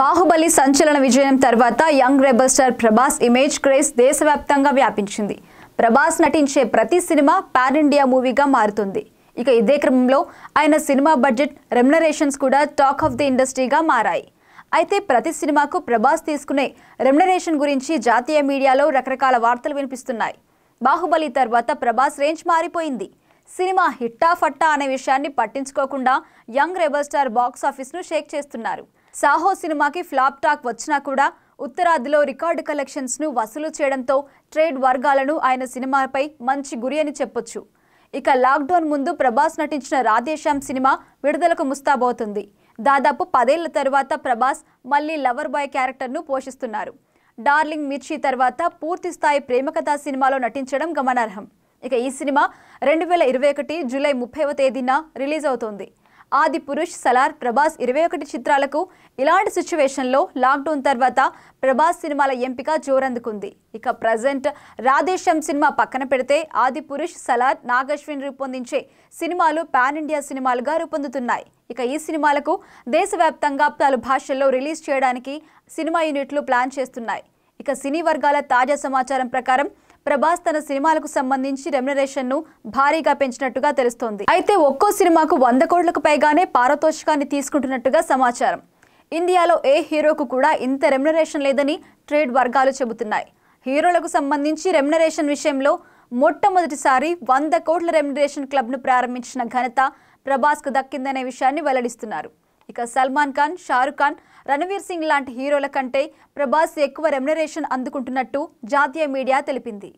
బాహుబలి సంచలన విజయం తర్వాత young rebel star Prabhas image craze దేశవ్యాప్తంగా వ్యాపించింది ప్రభాస్ నటించే ప్రతి సినిమా పాన్ ఇండియా మూవీగా మారుతుంది ఇక ఇదే క్రమంలో ఆయన సినిమా బడ్జెట్ రెమ్యునరేషన్స్ కూడా టాక్ ఆఫ్ ది ఇండస్ట్రీగా మారాయి అయితే ప్రతి సినిమాకు ప్రభాస్ తీసుకునే రెమ్యునరేషన్ గురించి జాతీయ మీడియాలో రకరకాల వార్తలు వినిపిస్తున్నాయి బాహుబలి తర్వాత ప్రభాస్ రేంజ్ మారిపోయింది సినిమా హిట్టా ఫట్టా అనే విషయాన్ని పట్టించుకోకుండా యంగ్ రెబల్ స్టార్ బాక్స్ ఆఫీస్ను షేక్ చేస్తున్నారు సాహో సినిమాకి ఫ్లాప్ టాక్ వచ్చినా కూడా ఉత్తరాదిలో రికార్డు కలెక్షన్స్ను వసూలు చేయడంతో ట్రేడ్ వర్గాలను ఆయన సినిమాపై మంచి గురి అని చెప్పొచ్చు ఇక లాక్డౌన్ ముందు ప్రభాస్ నటించిన రాధేశ్యామ్ సినిమా విడుదలకు ముస్తాబోతుంది దాదాపు పదేళ్ల తర్వాత ప్రభాస్ మళ్ళీ లవర్ బాయ్ క్యారెక్టర్ను పోషిస్తున్నారు డార్లింగ్ మిర్చి తర్వాత పూర్తిస్థాయి ప్రేమకథా సినిమాలో నటించడం గమనార్హం ఇక ఈ సినిమా రెండు వేల ఇరవై ఒకటి జూలై ముప్పైవ తేదీన రిలీజ్ అవుతోంది ఆది పురుష్ సలార్ ప్రభాస్ ఇరవై ఒకటి చిత్రాలకు ఇలాంటి సిచ్యువేషన్లో లాక్డౌన్ తర్వాత ప్రభాస్ సినిమాల ఎంపిక జోరందుకుంది ఇక ప్రజెంట్ రాధేశ్యాం సినిమా పక్కన పెడితే ఆది పురుష్ సలార్ నాగశ్విన్ రూపొందించే సినిమాలు పాన్ ఇండియా సినిమాలుగా రూపొందుతున్నాయి ఇక ఈ సినిమాలకు దేశవ్యాప్తంగా పలు భాషల్లో రిలీజ్ చేయడానికి సినిమా యూనిట్లు ప్లాన్ చేస్తున్నాయి ఇక సినీ వర్గాల తాజా సమాచారం ప్రకారం ప్రభాస్ తన సినిమాలకు సంబంధించి రెమ్యునరేషన్ ను భారీగా పెంచినట్టుగా తెలుస్తోంది అయితే ఒక్కో సినిమాకు వంద కోట్లకు పైగానే పారితోషికాన్ని తీసుకుంటున్నట్టుగా సమాచారం ఇండియాలో ఏ హీరోకు కూడా ఇంత రెమ్యునరేషన్ లేదని ట్రేడ్ వర్గాలు చెబుతున్నాయి హీరోలకు సంబంధించి రెమ్యునరేషన్ విషయంలో మొట్టమొదటిసారి వంద కోట్ల రెమ్యునరేషన్ క్లబ్ను ప్రారంభించిన ఘనత ప్రభాస్కు దక్కిందనే విషయాన్ని వెల్లడిస్తున్నారు ఇక సల్మాన్ ఖాన్ షారుఖ్ ఖాన్ రణవీర్ సింగ్ లాంటి హీరోల కంటే ప్రభాస్ ఎక్కువ రెమ్యునరేషన్ అందుకుంటున్నట్టు జాతీయ మీడియా తెలిపింది